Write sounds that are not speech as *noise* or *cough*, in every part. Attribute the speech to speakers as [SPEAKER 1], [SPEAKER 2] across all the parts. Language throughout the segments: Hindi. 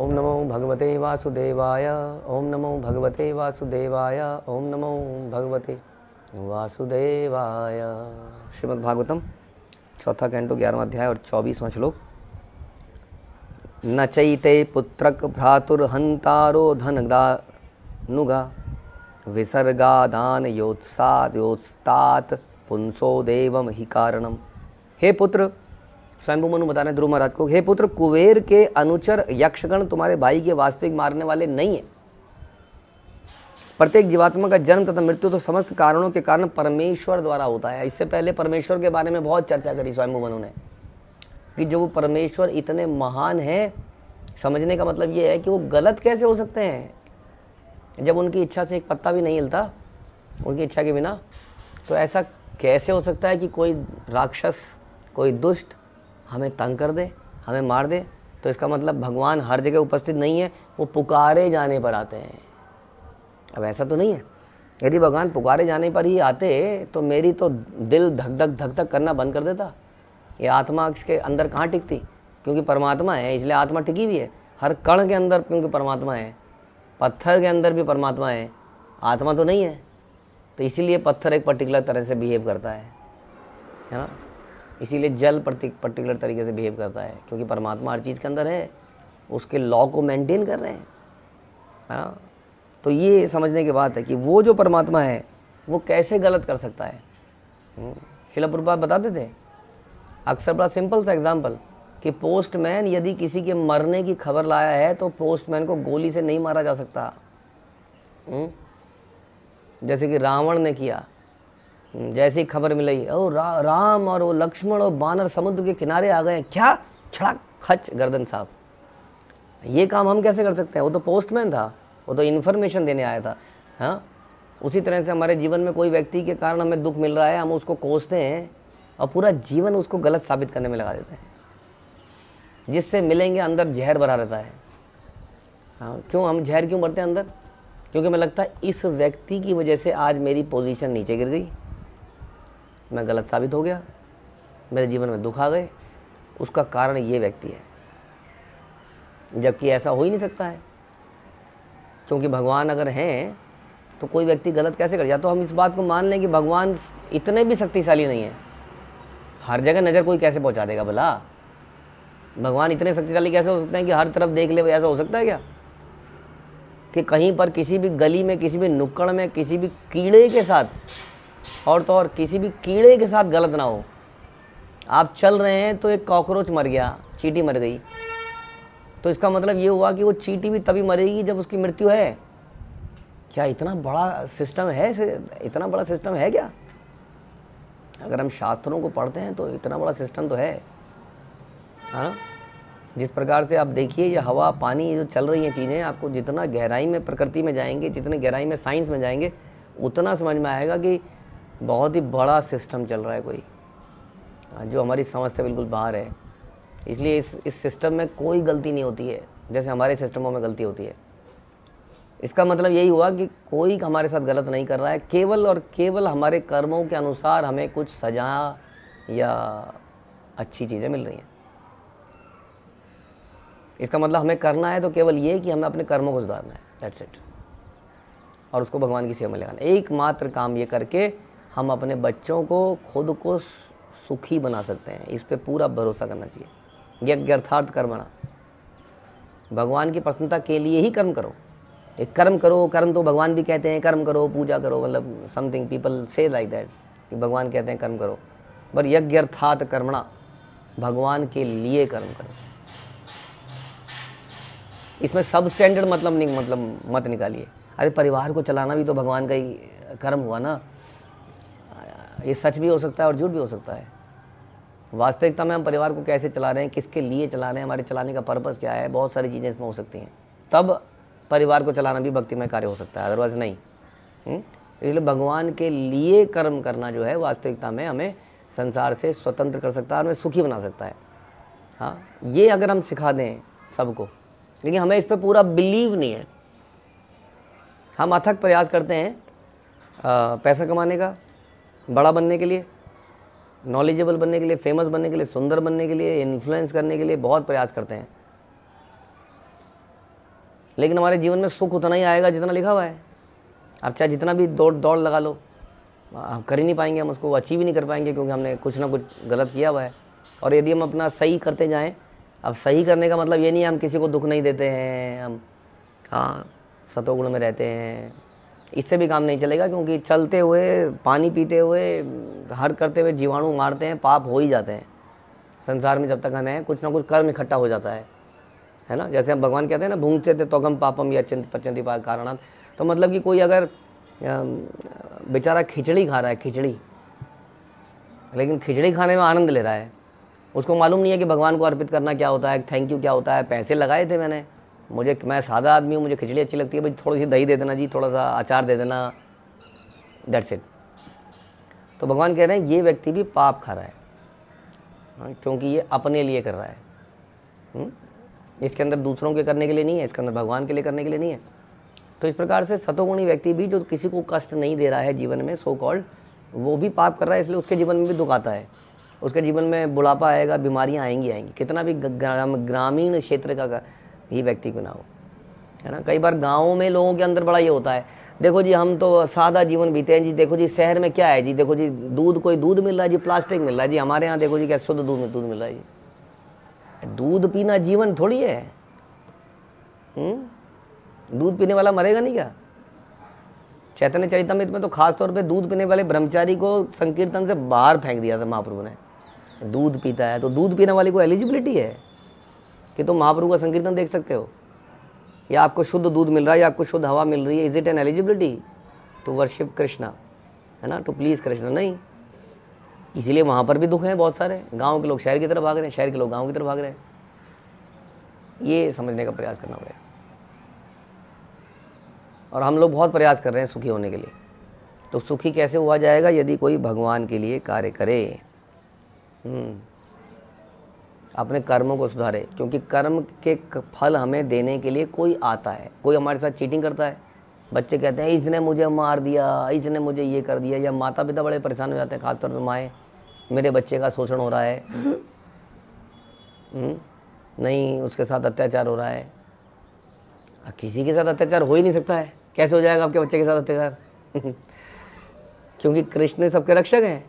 [SPEAKER 1] ओम नमो भगवते वासुदेवाय ओम नमो भगवते वासुदेवाय ओम नमो भगवते वासुदेवाय श्रीमद् चौथा कैंटो ग्यारहवा अध्याय और चौबीसवा श्लोक न चैते पुत्रक भ्रातुर्हंतारो धनदानुगा विसर्गादान योत्सात योत्स्तात पुंसो देवम ही कारणम हे पुत्र स्वयंभू मनु बताने ध्रुव महाराज को हे पुत्र कुबेर के अनुचर यक्षगण तुम्हारे भाई के वास्तविक मारने वाले नहीं है प्रत्येक जीवात्मा का जन्म तथा मृत्यु तो समस्त कारणों के कारण परमेश्वर द्वारा होता है इससे पहले परमेश्वर के बारे में बहुत चर्चा करी स्वयंभू मनु ने कि जो वो परमेश्वर इतने महान हैं समझने का मतलब ये है कि वो गलत कैसे हो सकते हैं जब उनकी इच्छा से एक पत्ता भी नहीं हिलता उनकी इच्छा के बिना तो ऐसा कैसे हो सकता है कि कोई राक्षस कोई दुष्ट हमें तंग कर दे हमें मार दे तो इसका मतलब भगवान हर जगह उपस्थित नहीं है वो पुकारे जाने पर आते हैं अब ऐसा तो नहीं है यदि भगवान पुकारे जाने पर ही आते तो मेरी तो दिल धक धक धक धक करना बंद कर देता ये आत्मा इसके अंदर कहाँ टिकती क्योंकि परमात्मा है इसलिए आत्मा टिकी हुई है हर कण के अंदर क्योंकि परमात्मा है पत्थर के अंदर भी परमात्मा है आत्मा तो नहीं है तो इसीलिए पत्थर एक पर्टिकुलर तरह से बिहेव करता है है ना इसीलिए जल पर्टिकुलर तरीके से बिहेव करता है क्योंकि परमात्मा हर चीज़ के अंदर है उसके लॉ को मेंटेन कर रहे हैं हाँ तो ये समझने की बात है कि वो जो परमात्मा है वो कैसे गलत कर सकता है हम्म, शिला बताते थे अक्सर बड़ा सिंपल सा एग्जाम्पल कि पोस्टमैन यदि किसी के मरने की खबर लाया है तो पोस्टमैन को गोली से नहीं मारा जा सकता हम्म, जैसे कि रावण ने किया हम्म, जैसे ही खबर मिली ओ रा, राम और वो लक्ष्मण और बानर समुद्र के किनारे आ गए क्या छड़ा खच गर्दन साहब ये काम हम कैसे कर सकते हैं वो तो पोस्टमैन था वो तो इन्फॉर्मेशन देने आया था हाँ उसी तरह से हमारे जीवन में कोई व्यक्ति के कारण हमें दुख मिल रहा है हम उसको कोसते हैं और पूरा जीवन उसको गलत साबित करने में लगा देते हैं जिससे मिलेंगे अंदर जहर भरा रहता है हाँ क्यों हम जहर क्यों भरते हैं अंदर क्योंकि हमें लगता है इस व्यक्ति की वजह से आज मेरी पोजीशन नीचे गिर गई मैं गलत साबित हो गया मेरे जीवन में दुख आ गए उसका कारण ये व्यक्ति है जबकि ऐसा हो ही नहीं सकता है क्योंकि भगवान अगर हैं तो कोई व्यक्ति गलत कैसे कर या तो हम इस बात को मान लें कि भगवान इतने भी शक्तिशाली नहीं है हर जगह नज़र कोई कैसे पहुंचा देगा भला भगवान इतने शक्तिशाली कैसे हो सकते हैं कि हर तरफ देख ले ऐसा हो सकता है क्या कि कहीं पर किसी भी गली में किसी भी नुक्कड़ में किसी भी कीड़े के साथ और तो और किसी भी कीड़े के साथ गलत ना हो आप चल रहे हैं तो एक कॉकरोच मर गया चीटी मर गई तो इसका मतलब ये हुआ कि वो चीटी भी तभी मरेगी जब उसकी मृत्यु है क्या इतना बड़ा सिस्टम है इतना बड़ा सिस्टम है क्या अगर हम शास्त्रों को पढ़ते हैं तो इतना बड़ा सिस्टम तो है हाँ जिस प्रकार से आप देखिए ये हवा पानी ये जो चल रही हैं चीज़ें आपको जितना गहराई में प्रकृति में जाएंगे जितने गहराई में साइंस में जाएंगे उतना समझ में आएगा कि बहुत ही बड़ा सिस्टम चल रहा है कोई हाँ, जो हमारी समझ से बिल्कुल बाहर है इसलिए इस इस सिस्टम में कोई गलती नहीं होती है जैसे हमारे सिस्टमों में गलती होती है इसका मतलब यही हुआ कि कोई हमारे साथ गलत नहीं कर रहा है केवल और केवल हमारे कर्मों के अनुसार हमें कुछ सजा या अच्छी चीज़ें मिल रही हैं इसका मतलब हमें करना है तो केवल ये कि हमें अपने कर्मों को सुधारना है दैट्स इट और उसको भगवान की सेवा में लगाना एकमात्र काम ये करके हम अपने बच्चों को खुद को सुखी बना सकते हैं इस पर पूरा भरोसा करना चाहिए यज्ञार्थार्थ कर्मणा भगवान की प्रसन्नता के लिए ही कर्म करो एक कर्म करो कर्म तो भगवान भी कहते हैं कर्म करो पूजा करो मतलब समथिंग पीपल से लाइक दैट कि भगवान कहते हैं कर्म करो पर यज्ञ अर्थात कर्मणा भगवान के लिए कर्म करो इसमें सब स्टैंडर्ड मतलब नहीं मतलब मत निकालिए अरे परिवार को चलाना भी तो भगवान का ही कर्म हुआ ना ये सच भी हो सकता है और झूठ भी हो सकता है वास्तविकता में हम परिवार को कैसे चला रहे हैं किसके लिए चला रहे हैं हमारे चलाने का पर्पज़ क्या है बहुत सारी चीज़ें इसमें हो सकती हैं तब परिवार को चलाना भी भक्तिमय कार्य हो सकता है अदरवाइज़ नहीं हम्म? इसलिए भगवान के लिए कर्म करना जो है वास्तविकता में हमें संसार से स्वतंत्र कर सकता है और हमें सुखी बना सकता है हाँ ये अगर हम सिखा दें सबको लेकिन हमें इस पर पूरा बिलीव नहीं है हम अथक प्रयास करते हैं पैसा कमाने का बड़ा बनने के लिए नॉलेजेबल बनने के लिए फेमस बनने के लिए सुंदर बनने के लिए इन्फ्लुएंस करने के लिए बहुत प्रयास करते हैं लेकिन हमारे जीवन में सुख उतना ही आएगा जितना लिखा हुआ है आप चाहे जितना भी दौड़ दौड़ लगा लो हम कर ही नहीं पाएंगे हम उसको अचीव ही नहीं कर पाएंगे क्योंकि हमने कुछ ना कुछ गलत किया हुआ है और यदि हम अपना सही करते जाएं अब सही करने का मतलब ये नहीं है हम किसी को दुख नहीं देते हैं हम हाँ सतोगुण में रहते हैं इससे भी काम नहीं चलेगा क्योंकि चलते हुए पानी पीते हुए हर करते हुए जीवाणु मारते हैं पाप हो ही जाते हैं संसार में जब तक हमें कुछ ना कुछ कर्म इकट्ठा हो जाता है है ना जैसे हम भगवान कहते हैं ना भूंगते थे गम पापम या चिंत पचंती पा कारणात तो मतलब कि कोई अगर बेचारा खिचड़ी खा रहा है खिचड़ी लेकिन खिचड़ी खाने में आनंद ले रहा है उसको मालूम नहीं है कि भगवान को अर्पित करना क्या होता है थैंक यू क्या होता है पैसे लगाए थे मैंने मुझे मैं सादा आदमी हूँ मुझे खिचड़ी अच्छी लगती है भाई थोड़ी सी दही दे देना जी थोड़ा सा अचार दे देना दैट्स इट तो भगवान कह रहे हैं ये व्यक्ति भी पाप खा रहा है हाँ, क्योंकि ये अपने लिए कर रहा है हुँ? हम्म? इसके अंदर दूसरों के करने के लिए नहीं है इसके अंदर भगवान के लिए करने के लिए नहीं है तो इस प्रकार से सतोगुणी व्यक्ति भी जो किसी को कष्ट नहीं दे रहा है जीवन में सो कॉल्ड वो भी पाप कर रहा है इसलिए उसके जीवन में भी दुख आता है उसके जीवन में बुढ़ापा आएगा बीमारियाँ आएंगी आएंगी कितना भी ग्रामीण क्षेत्र का ही व्यक्ति गुना हो है ना कई बार गाँव में लोगों के अंदर बड़ा ये होता है देखो जी हम तो सादा जीवन बीते हैं जी देखो जी शहर में क्या है जी देखो जी दूध कोई दूध मिल रहा है जी प्लास्टिक मिल रहा है जी हमारे यहाँ देखो जी क्या शुद्ध दूध में दूध मिल रहा है जी दूध पीना जीवन थोड़ी है हम्म? दूध पीने वाला मरेगा नहीं क्या चैतन्य चरितमृत में तो खासतौर पे दूध पीने वाले ब्रह्मचारी को संकीर्तन से बाहर फेंक दिया था महाप्रभु ने दूध पीता है तो दूध पीने वाली को एलिजिबिलिटी है कि तुम महाप्रभु का संकीर्तन देख सकते हो या आपको शुद्ध दूध मिल रहा है या आपको शुद्ध हवा मिल रही है is it an eligibility to worship Krishna है ना टू प्लीज़ कृष्णा नहीं इसीलिए वहाँ पर भी दुख हैं बहुत सारे गांव के लोग शहर की तरफ भाग रहे हैं शहर के लोग गांव की तरफ भाग रहे हैं ये समझने का प्रयास करना पड़ेगा और हम लोग बहुत प्रयास कर रहे हैं सुखी होने के लिए तो सुखी कैसे हुआ जाएगा यदि कोई भगवान के लिए कार्य करे हम्म। अपने कर्मों को सुधारे क्योंकि कर्म के फल हमें देने के लिए कोई आता है कोई हमारे साथ चीटिंग करता है बच्चे कहते हैं इसने मुझे मार दिया इसने मुझे ये कर दिया या माता पिता बड़े परेशान हो जाते हैं खासतौर पर माए मेरे बच्चे का शोषण हो रहा है हम्म? नहीं उसके साथ अत्याचार हो रहा है किसी के साथ अत्याचार हो ही नहीं सकता है कैसे हो जाएगा आपके बच्चे के साथ अत्याचार *laughs* क्योंकि कृष्ण सबके रक्षक हैं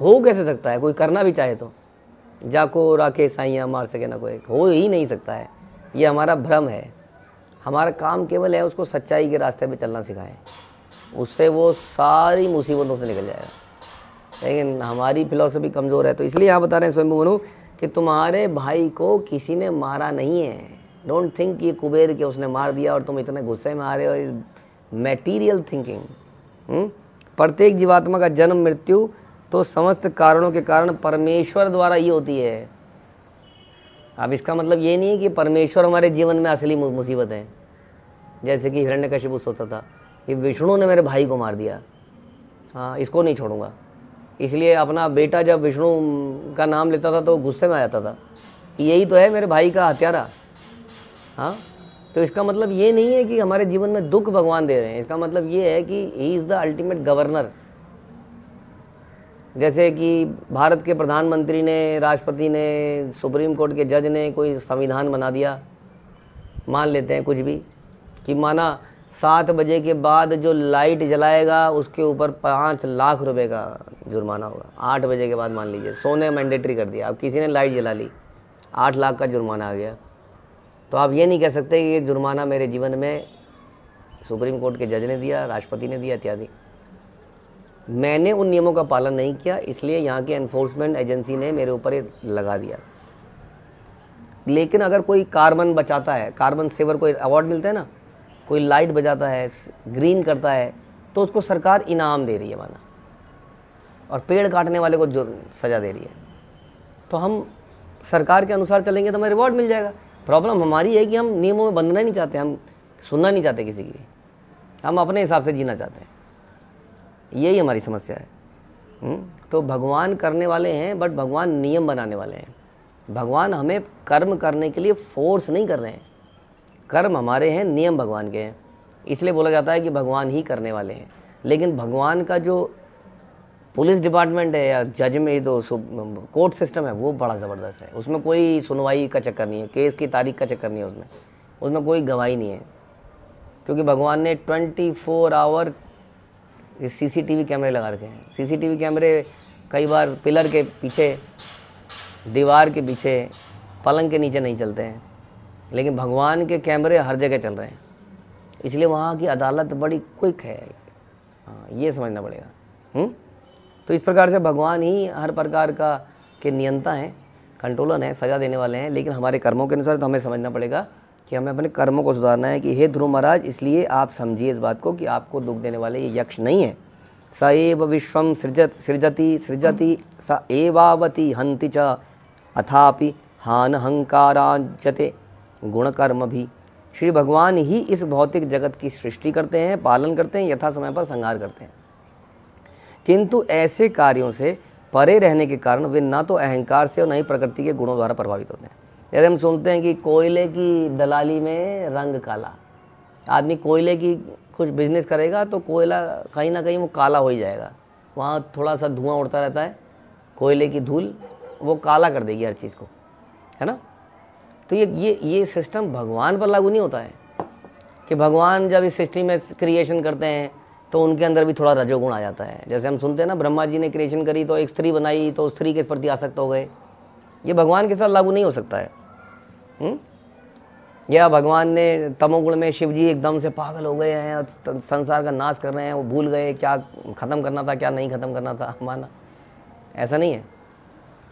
[SPEAKER 1] हो कैसे सकता है कोई करना भी चाहे तो जाको राके साइया मार सके ना कोई हो ही नहीं सकता है ये हमारा भ्रम है हमारा काम केवल है उसको सच्चाई के रास्ते पे चलना सिखाएं उससे वो सारी मुसीबतों से निकल जाएगा लेकिन हमारी फिलोसफी कमज़ोर है तो इसलिए यहाँ बता रहे हैं स्वयं मनु कि तुम्हारे भाई को किसी ने मारा नहीं है डोंट थिंक ये कुबेर के उसने मार दिया और तुम इतने गुस्से में आ रहे हो इस मेटीरियल थिंकिंग प्रत्येक जीवात्मा का जन्म मृत्यु तो समस्त कारणों के कारण परमेश्वर द्वारा ये होती है अब इसका मतलब ये नहीं है कि परमेश्वर हमारे जीवन में असली मुसीबत है जैसे कि हिरण्य कश्यप सोचता था कि विष्णु ने मेरे भाई को मार दिया हाँ इसको नहीं छोड़ूंगा इसलिए अपना बेटा जब विष्णु का नाम लेता था तो गुस्से में आ जाता था यही तो है मेरे भाई का हत्यारा हाँ तो इसका मतलब ये नहीं है कि हमारे जीवन में दुख भगवान दे रहे हैं इसका मतलब ये है कि he is the ultimate governor जैसे कि भारत के प्रधानमंत्री ने राष्ट्रपति ने सुप्रीम कोर्ट के जज ने कोई संविधान बना दिया मान लेते हैं कुछ भी कि माना सात बजे के बाद जो लाइट जलाएगा उसके ऊपर पाँच लाख रुपए का जुर्माना होगा आठ बजे के बाद मान लीजिए सोने मैंडेटरी कर दिया अब किसी ने लाइट जला ली आठ लाख का जुर्माना आ गया तो आप ये नहीं कह सकते कि ये जुर्माना मेरे जीवन में सुप्रीम कोर्ट के जज ने दिया राष्ट्रपति ने दिया इत्यादि मैंने उन नियमों का पालन नहीं किया इसलिए यहाँ की एनफोर्समेंट एजेंसी ने मेरे ऊपर लगा दिया लेकिन अगर कोई कार्बन बचाता है कार्बन सेवर कोई अवार्ड मिलता है ना कोई लाइट बजाता है ग्रीन करता है तो उसको सरकार इनाम दे रही है माना और पेड़ काटने वाले को जो सज़ा दे रही है तो हम सरकार के अनुसार चलेंगे तो हमें रिवॉर्ड मिल जाएगा प्रॉब्लम हमारी है कि हम नियमों में बंधना नहीं चाहते हम सुनना नहीं चाहते किसी की हम अपने हिसाब से जीना चाहते हैं यही हमारी समस्या है हुँ? हम्म? तो भगवान करने वाले हैं बट भगवान नियम बनाने वाले हैं भगवान हमें कर्म करने के लिए फोर्स नहीं कर रहे हैं कर्म हमारे हैं नियम भगवान के हैं इसलिए बोला जाता है कि भगवान ही करने वाले हैं लेकिन भगवान का जो पुलिस डिपार्टमेंट है या जज में जो कोर्ट सिस्टम है वो बड़ा ज़बरदस्त है उसमें कोई सुनवाई का चक्कर नहीं है केस की तारीख का चक्कर नहीं है उसमें उसमें कोई गवाही नहीं है क्योंकि भगवान ने 24 फोर आवर ये सीसीटीवी कैमरे लगा रखे हैं सीसीटीवी कैमरे कई बार पिलर के पीछे दीवार के पीछे पलंग के नीचे नहीं चलते हैं लेकिन भगवान के कैमरे हर जगह चल रहे हैं इसलिए वहाँ की अदालत बड़ी क्विक है हाँ ये समझना पड़ेगा हुँ? तो इस प्रकार से भगवान ही हर प्रकार का के नियंता हैं कंट्रोलर हैं सज़ा देने वाले हैं लेकिन हमारे कर्मों के अनुसार तो हमें समझना पड़ेगा कि हमें अपने कर्मों को सुधारना है कि हे ध्रुव महाराज इसलिए आप समझिए इस बात को कि आपको दुख देने वाले ये यक्ष नहीं है स एव विश्वम सृजत सृजति सृजति स एवावती हंति च अथापि हान हंकारांचते गुण भी श्री भगवान ही इस भौतिक जगत की सृष्टि करते हैं पालन करते हैं यथा समय पर संहार करते हैं किंतु ऐसे कार्यों से परे रहने के कारण वे ना तो अहंकार से और न ही प्रकृति के गुणों द्वारा प्रभावित होते हैं यार हम सुनते हैं कि कोयले की दलाली में रंग काला आदमी कोयले की कुछ बिजनेस करेगा तो कोयला कहीं ना कहीं वो काला हो ही जाएगा वहाँ थोड़ा सा धुआं उड़ता रहता है कोयले की धूल वो काला कर देगी हर चीज़ को है ना तो ये ये ये सिस्टम भगवान पर लागू नहीं होता है कि भगवान जब इस सृष्टि में क्रिएशन करते हैं तो उनके अंदर भी थोड़ा रजोगुण आ जाता है जैसे हम सुनते हैं ना ब्रह्मा जी ने क्रिएशन करी तो एक स्त्री बनाई तो स्त्री के प्रति आसक्त हो गए ये भगवान के साथ लागू नहीं हो सकता है हुँ? हम्म? या भगवान ने तमोगुण में शिव जी एकदम से पागल हो गए हैं और संसार का नाश कर रहे हैं वो भूल गए क्या ख़त्म करना था क्या नहीं ख़त्म करना था *laughs* माना ऐसा नहीं है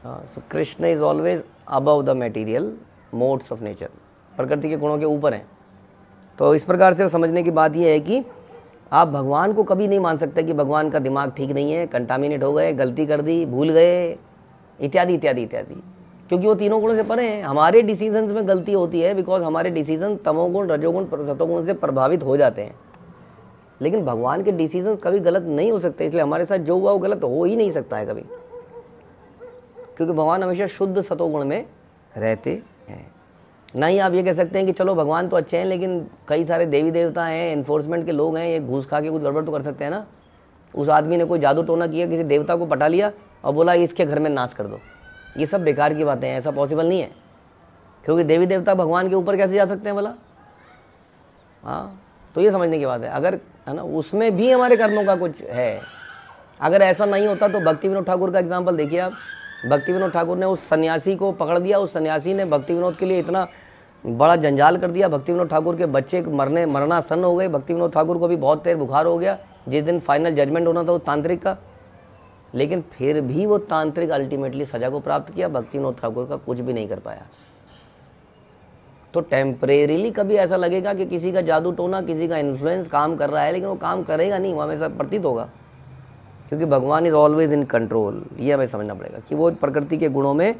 [SPEAKER 1] so Krishna is always above the material modes of nature प्रकृति के गुणों के ऊपर हैं तो इस प्रकार से समझने की बात यह है कि आप भगवान को कभी नहीं मान सकते कि भगवान का दिमाग ठीक नहीं है कंटामिनेट हो गए गलती कर दी भूल गए इत्यादि इत्यादि इत्यादि क्योंकि वो तीनों गुणों से परे हैं हमारे डिसीजन में गलती होती है बिकॉज हमारे डिसीजन तमोगुण रजोगुण सतोगुण से प्रभावित हो जाते हैं लेकिन भगवान के डिसीजन कभी गलत नहीं हो सकते इसलिए हमारे साथ जो हुआ वो गलत हो ही नहीं सकता है कभी क्योंकि भगवान हमेशा शुद्ध सतोगुण में रहते हैं ना ही आप ये कह सकते हैं कि चलो भगवान तो अच्छे हैं लेकिन कई सारे देवी देवता हैं इन्फोर्समेंट के लोग हैं ये घूस खा के कुछ गड़बड़ तो कर सकते हैं ना उस आदमी ने कोई जादू टोना किया किसी देवता को पटा लिया और बोला इसके घर में नाश कर दो ये सब बेकार की बातें हैं ऐसा पॉसिबल नहीं है क्योंकि देवी देवता भगवान के ऊपर कैसे जा सकते हैं भला हाँ तो ये समझने की बात है अगर है ना उसमें भी हमारे कर्मों का कुछ है अगर ऐसा नहीं होता तो भक्ति विनोद ठाकुर का एग्जाम्पल देखिए आप भक्ति विनोद ठाकुर ने उस सन्यासी को पकड़ दिया उस सन्यासी ने भक्ति विनोद के लिए इतना बड़ा जंजाल कर दिया भक्ति विनोद ठाकुर के बच्चे मरने मरना सन्न हो गए भक्ति विनोद ठाकुर को भी बहुत देर बुखार हो गया जिस दिन फाइनल जजमेंट होना था उस तांत्रिक का लेकिन फिर भी वो तांत्रिक अल्टीमेटली सजा को प्राप्त किया भक्ति विनोद ठाकुर का कुछ भी नहीं कर पाया तो टेम्परेरीली कभी ऐसा लगेगा कि किसी का जादू टोना किसी का इन्फ्लुएंस काम कर रहा है लेकिन वो काम करेगा नहीं वो हमेशा प्रतीत होगा क्योंकि भगवान इज़ ऑलवेज इन कंट्रोल ये हमें समझना पड़ेगा कि वो प्रकृति के गुणों में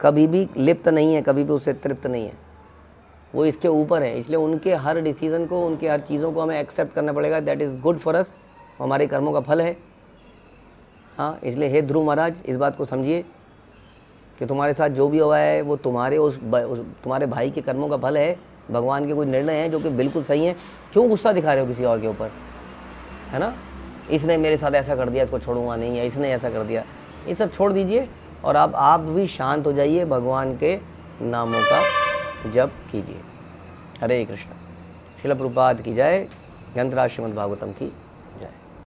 [SPEAKER 1] कभी भी लिप्त नहीं है कभी भी उससे तृप्त नहीं है वो इसके ऊपर है इसलिए उनके हर डिसीजन को उनके हर चीज़ों को हमें एक्सेप्ट करना पड़ेगा that is good for us हमारे कर्मों का फल है हाँ इसलिए हे ध्रुव महाराज इस बात को समझिए कि तुम्हारे साथ जो भी हुआ है वो तुम्हारे उस, उस तुम्हारे भाई के कर्मों का फल है भगवान के कुछ निर्णय हैं जो कि बिल्कुल सही हैं क्यों गुस्सा दिखा रहे हो किसी और के ऊपर है ना इसने मेरे साथ ऐसा कर दिया इसको छोड़ूंगा नहीं है इसने ऐसा कर दिया ये सब छोड़ दीजिए और आप आप भी शांत हो जाइए भगवान के नामों का जप कीजिए हरे कृष्ण शिल प्रपात की जाए गंतराज भागवतम की